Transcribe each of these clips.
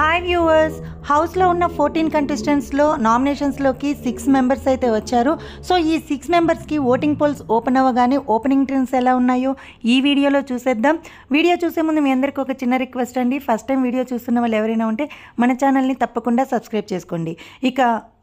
hi viewers హౌస్లో ఉన్న fourteen కంటెస్టెంట్స్లో నామినేషన్స్లోకి సిక్స్ మెంబర్స్ అయితే వచ్చారు సో ఈ సిక్స్ మెంబర్స్కి ఓటింగ్ పోల్స్ ఓపెన్ అవ్వగానే ఓపెనింగ్ ట్రెండ్స్ ఎలా ఉన్నాయో ఈ వీడియోలో చూసేద్దాం వీడియో చూసే ముందు మీ అందరికీ ఒక చిన్న రిక్వెస్ట్ అండి ఫస్ట్ టైం వీడియో చూస్తున్న వాళ్ళు ఎవరైనా ఉంటే మన ఛానల్ని తప్పకుండా సబ్స్క్రైబ్ చేసుకోండి ఇక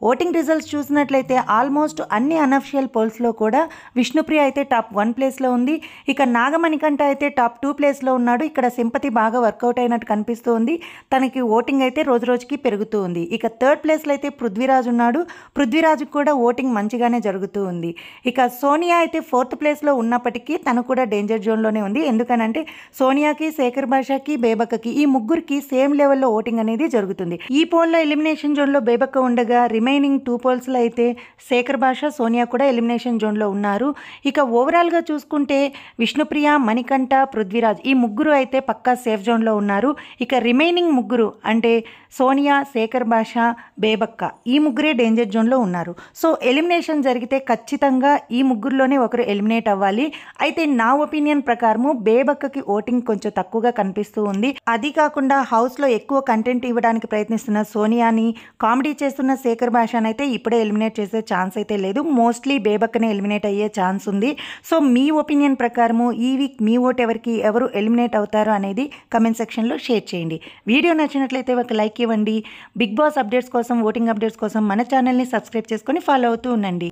ఓటింగ్ రిజల్ట్స్ చూసినట్లయితే ఆల్మోస్ట్ అన్ని అనఫిషియల్ పోల్స్లో కూడా విష్ణుప్రియ అయితే టాప్ వన్ ప్లేస్లో ఉంది ఇక నాగమణికంట అయితే టాప్ టూ ప్లేస్లో ఉన్నాడు ఇక్కడ సింపతి బాగా వర్కౌట్ అయినట్టు కనిపిస్తుంది తనకి ఓటింగ్ ఓటింగ్ అయితే రోజు రోజుకి పెరుగుతూ ఉంది ఇక థర్డ్ ప్లేస్లో అయితే పృథ్వీరాజ్ ఉన్నాడు పృథ్వీరాజుకు కూడా ఓటింగ్ మంచిగానే జరుగుతూ ఉంది ఇక సోనియా అయితే ఫోర్త్ ప్లేస్లో ఉన్నప్పటికీ తను కూడా డేంజర్ జోన్లోనే ఉంది ఎందుకనంటే సోనియాకి శేఖర్ భాషకి బేబక్కకి ఈ ముగ్గురికి సేమ్ లెవెల్లో ఓటింగ్ అనేది జరుగుతుంది ఈ పోల్లో ఎలిమినేషన్ జోన్లో బేబక్క ఉండగా రిమైనింగ్ టూ పోల్స్లో అయితే శేఖర్ భాష సోనియా కూడా ఎలిమినేషన్ జోన్లో ఉన్నారు ఇక ఓవరాల్గా చూసుకుంటే విష్ణుప్రియ మణికంఠ పృథ్వీరాజ్ ఈ ముగ్గురు అయితే పక్కా సేఫ్ జోన్లో ఉన్నారు ఇక రిమైనింగ్ ముగ్గురు అంటే సోనియా శేఖర్ భాష బేబక్క ఈ ముగ్గురే డేంజర్ జోన్లో ఉన్నారు సో ఎలిమినేషన్ జరిగితే ఖచ్చితంగా ఈ ముగ్గురులోనే ఒకరు ఎలిమినేట్ అవ్వాలి అయితే నా ఒపీనియన్ ప్రకారము బేబక్కకి ఓటింగ్ కొంచెం తక్కువగా కనిపిస్తూ ఉంది అది కాకుండా హౌస్లో ఎక్కువ కంటెంట్ ఇవ్వడానికి ప్రయత్నిస్తున్న సోనియాని కామెడీ చేస్తున్న శేఖర్ భాషను అయితే ఇప్పుడే ఎలిమినేట్ చేసే ఛాన్స్ అయితే లేదు మోస్ట్లీ బేబక్కనే ఎలిమినేట్ అయ్యే ఛాన్స్ ఉంది సో మీ ఒపీనియన్ ప్రకారము ఈ వీక్ మీ ఓట్ ఎవరికి ఎవరు ఎలిమినేట్ అవుతారు అనేది కమెంట్ సెక్షన్లో షేర్ చేయండి వీడియో నచ్చినట్లయితే నచ్చినట్లయితే ఒక లైక్ ఇవ్వండి బిగ్ బాస్ అప్డేట్స్ కోసం ఓటింగ్ అప్డేట్స్ కోసం మన ఛానల్ని సబ్స్క్రైబ్ చేసుకొని ఫాలో అవుతూ ఉండండి